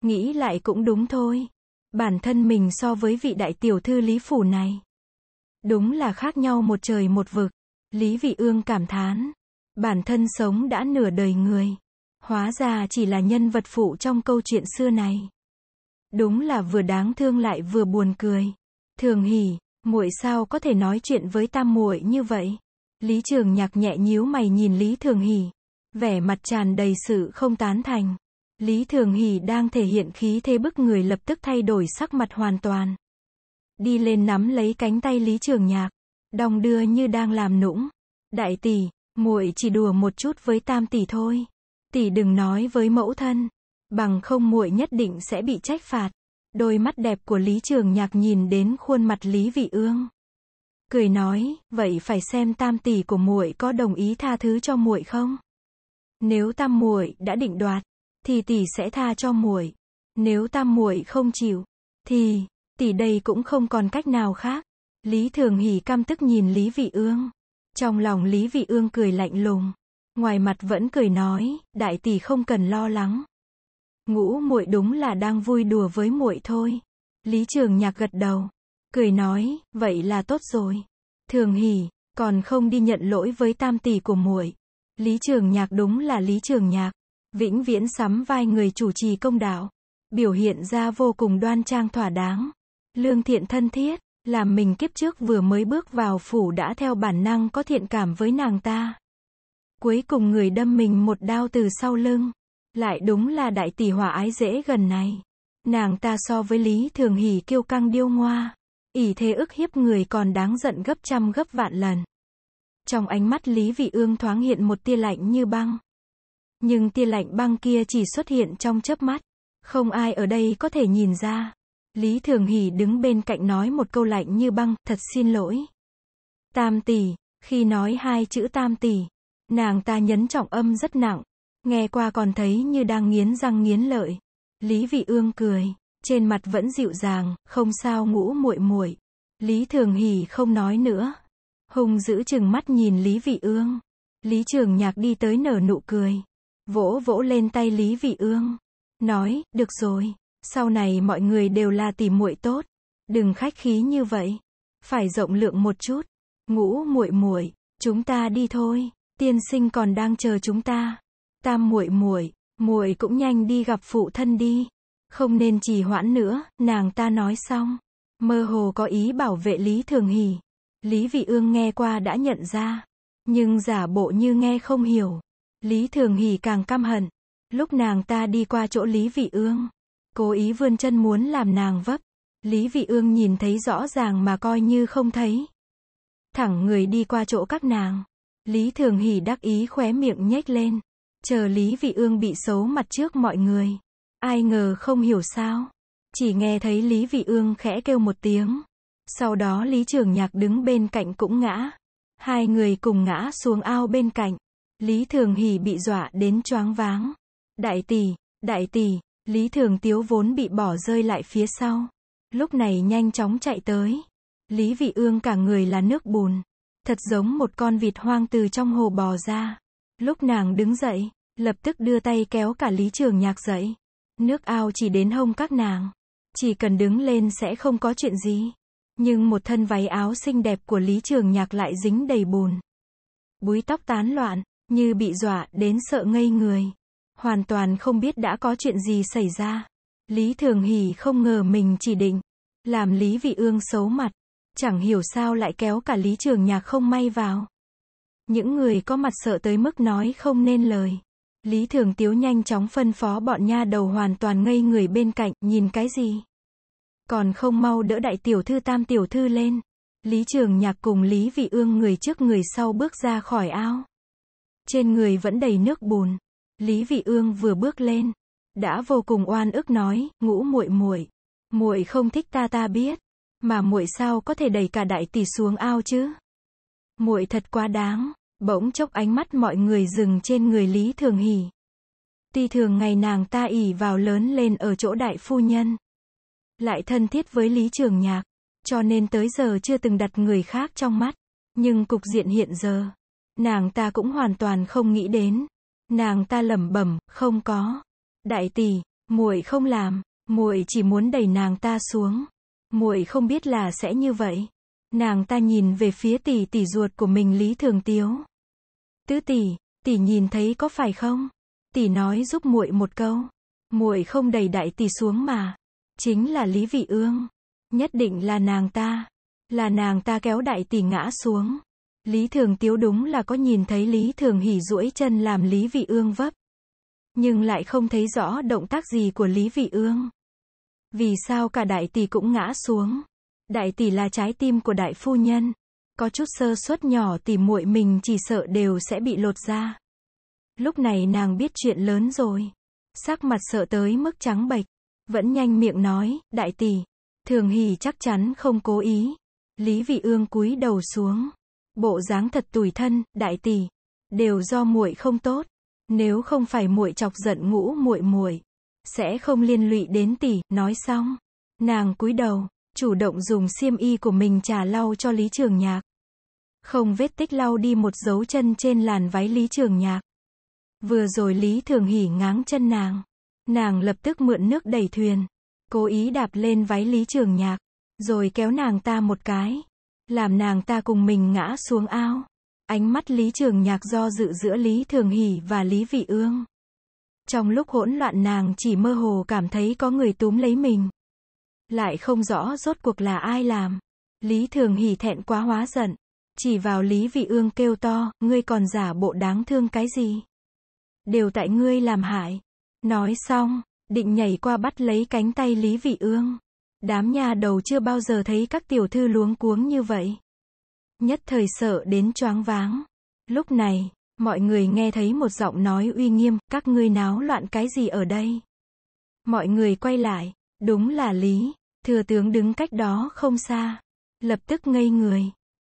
Nghĩ lại cũng đúng thôi. Bản thân mình so với vị đại tiểu thư Lý Phủ này. Đúng là khác nhau một trời một vực. Lý Vị Ương cảm thán. Bản thân sống đã nửa đời người. Hóa ra chỉ là nhân vật phụ trong câu chuyện xưa này. Đúng là vừa đáng thương lại vừa buồn cười. Thường hỉ, muội sao có thể nói chuyện với tam muội như vậy? Lý Trường Nhạc nhẹ nhíu mày nhìn Lý Thường Hỷ. Vẻ mặt tràn đầy sự không tán thành. Lý Thường Hỷ đang thể hiện khí thế bức người lập tức thay đổi sắc mặt hoàn toàn. Đi lên nắm lấy cánh tay Lý Trường Nhạc. Đong đưa như đang làm nũng. Đại tỷ, muội chỉ đùa một chút với tam tỷ thôi. Tỷ đừng nói với mẫu thân. Bằng không muội nhất định sẽ bị trách phạt. Đôi mắt đẹp của Lý Trường Nhạc nhìn đến khuôn mặt Lý Vị Ương cười nói, vậy phải xem tam tỷ của muội có đồng ý tha thứ cho muội không? Nếu tam muội đã định đoạt, thì tỷ sẽ tha cho muội. Nếu tam muội không chịu, thì tỷ đây cũng không còn cách nào khác. Lý Thường Hỉ căm tức nhìn Lý Vị Ương. Trong lòng Lý Vị Ương cười lạnh lùng, ngoài mặt vẫn cười nói, đại tỷ không cần lo lắng. Ngũ muội đúng là đang vui đùa với muội thôi. Lý Trường Nhạc gật đầu, Cười nói, vậy là tốt rồi. Thường hỉ, còn không đi nhận lỗi với tam tỷ của muội. Lý Trường Nhạc đúng là Lý Trường Nhạc, vĩnh viễn sắm vai người chủ trì công đạo, biểu hiện ra vô cùng đoan trang thỏa đáng, lương thiện thân thiết, làm mình kiếp trước vừa mới bước vào phủ đã theo bản năng có thiện cảm với nàng ta. Cuối cùng người đâm mình một đao từ sau lưng, lại đúng là đại tỷ hỏa ái dễ gần này. Nàng ta so với Lý Thường Hỉ kiêu căng điêu ngoa, ỷ thế ức hiếp người còn đáng giận gấp trăm gấp vạn lần. Trong ánh mắt Lý Vị Ương thoáng hiện một tia lạnh như băng. Nhưng tia lạnh băng kia chỉ xuất hiện trong chớp mắt. Không ai ở đây có thể nhìn ra. Lý Thường Hỷ đứng bên cạnh nói một câu lạnh như băng, thật xin lỗi. Tam tỷ, khi nói hai chữ tam tỷ, nàng ta nhấn trọng âm rất nặng, nghe qua còn thấy như đang nghiến răng nghiến lợi. Lý Vị Ương cười trên mặt vẫn dịu dàng, không sao ngũ muội muội. Lý Thường Hỉ không nói nữa. Hùng giữ chừng mắt nhìn Lý Vị Ương. Lý Trường Nhạc đi tới nở nụ cười. Vỗ vỗ lên tay Lý Vị Ương. Nói, được rồi. Sau này mọi người đều là tỷ muội tốt. Đừng khách khí như vậy. Phải rộng lượng một chút. Ngũ muội muội, chúng ta đi thôi. Tiên sinh còn đang chờ chúng ta. Tam muội muội, muội cũng nhanh đi gặp phụ thân đi. Không nên trì hoãn nữa, nàng ta nói xong. Mơ hồ có ý bảo vệ Lý Thường Hỷ. Lý Vị Ương nghe qua đã nhận ra. Nhưng giả bộ như nghe không hiểu. Lý Thường Hỷ càng căm hận. Lúc nàng ta đi qua chỗ Lý Vị Ương. Cố ý vươn chân muốn làm nàng vấp. Lý Vị Ương nhìn thấy rõ ràng mà coi như không thấy. Thẳng người đi qua chỗ các nàng. Lý Thường Hỷ đắc ý khóe miệng nhếch lên. Chờ Lý Vị Ương bị xấu mặt trước mọi người. Ai ngờ không hiểu sao. Chỉ nghe thấy Lý Vị Ương khẽ kêu một tiếng. Sau đó Lý Trường Nhạc đứng bên cạnh cũng ngã. Hai người cùng ngã xuống ao bên cạnh. Lý Thường Hỷ bị dọa đến choáng váng. Đại tỷ, đại tỷ, Lý Thường Tiếu vốn bị bỏ rơi lại phía sau. Lúc này nhanh chóng chạy tới. Lý Vị Ương cả người là nước bùn. Thật giống một con vịt hoang từ trong hồ bò ra. Lúc nàng đứng dậy, lập tức đưa tay kéo cả Lý Trường Nhạc dậy. Nước ao chỉ đến hông các nàng. Chỉ cần đứng lên sẽ không có chuyện gì. Nhưng một thân váy áo xinh đẹp của Lý Trường Nhạc lại dính đầy bùn. Búi tóc tán loạn, như bị dọa đến sợ ngây người. Hoàn toàn không biết đã có chuyện gì xảy ra. Lý Thường Hỷ không ngờ mình chỉ định. Làm Lý Vị Ương xấu mặt. Chẳng hiểu sao lại kéo cả Lý Trường Nhạc không may vào. Những người có mặt sợ tới mức nói không nên lời. Lý Thường Tiếu nhanh chóng phân phó bọn nha đầu hoàn toàn ngây người bên cạnh, nhìn cái gì? Còn không mau đỡ đại tiểu thư tam tiểu thư lên. Lý Trường Nhạc cùng Lý Vị Ương người trước người sau bước ra khỏi ao. Trên người vẫn đầy nước bùn. Lý Vị Ương vừa bước lên, đã vô cùng oan ức nói, ngũ muội muội, muội không thích ta ta biết, mà muội sao có thể đẩy cả đại tỷ xuống ao chứ? Muội thật quá đáng. Bỗng chốc ánh mắt mọi người dừng trên người Lý Thường Hỷ. Tuy thường ngày nàng ta ỉ vào lớn lên ở chỗ đại phu nhân. Lại thân thiết với Lý Trường Nhạc. Cho nên tới giờ chưa từng đặt người khác trong mắt. Nhưng cục diện hiện giờ. Nàng ta cũng hoàn toàn không nghĩ đến. Nàng ta lẩm bẩm, không có. Đại tỷ, muội không làm, muội chỉ muốn đẩy nàng ta xuống. Muội không biết là sẽ như vậy. Nàng ta nhìn về phía tỷ tỷ ruột của mình Lý Thường Tiếu. Tứ tỷ, tỷ nhìn thấy có phải không? Tỷ nói giúp muội một câu. Muội không đầy đại tỷ xuống mà. Chính là Lý Vị Ương. Nhất định là nàng ta. Là nàng ta kéo đại tỷ ngã xuống. Lý Thường Tiếu đúng là có nhìn thấy Lý Thường Hỉ duỗi chân làm Lý Vị Ương vấp. Nhưng lại không thấy rõ động tác gì của Lý Vị Ương. Vì sao cả đại tỷ cũng ngã xuống? Đại tỷ là trái tim của đại phu nhân. Có chút sơ suất nhỏ tỉ muội mình chỉ sợ đều sẽ bị lột ra. Lúc này nàng biết chuyện lớn rồi. Sắc mặt sợ tới mức trắng bệch. Vẫn nhanh miệng nói, đại tỷ. Thường hỉ chắc chắn không cố ý. Lý vị ương cúi đầu xuống. Bộ dáng thật tủi thân, đại tỷ. Đều do muội không tốt. Nếu không phải muội chọc giận ngũ muội muội sẽ không liên lụy đến tỷ, nói xong. Nàng cúi đầu, Chủ động dùng xiêm y của mình trà lau cho Lý Trường Nhạc. Không vết tích lau đi một dấu chân trên làn váy Lý Trường Nhạc. Vừa rồi Lý Thường Hỉ ngáng chân nàng. Nàng lập tức mượn nước đẩy thuyền. Cố ý đạp lên váy Lý Trường Nhạc. Rồi kéo nàng ta một cái. Làm nàng ta cùng mình ngã xuống ao. Ánh mắt Lý Trường Nhạc do dự giữa Lý Thường Hỷ và Lý Vị Ương. Trong lúc hỗn loạn nàng chỉ mơ hồ cảm thấy có người túm lấy mình lại không rõ rốt cuộc là ai làm. Lý Thường Hỷ thẹn quá hóa giận, chỉ vào Lý Vị Ương kêu to, ngươi còn giả bộ đáng thương cái gì? Đều tại ngươi làm hại. Nói xong, định nhảy qua bắt lấy cánh tay Lý Vị Ương. Đám nhà đầu chưa bao giờ thấy các tiểu thư luống cuống như vậy. Nhất thời sợ đến choáng váng. Lúc này, mọi người nghe thấy một giọng nói uy nghiêm, các ngươi náo loạn cái gì ở đây? Mọi người quay lại, đúng là Lý, Thừa tướng đứng cách đó không xa, lập tức ngây người.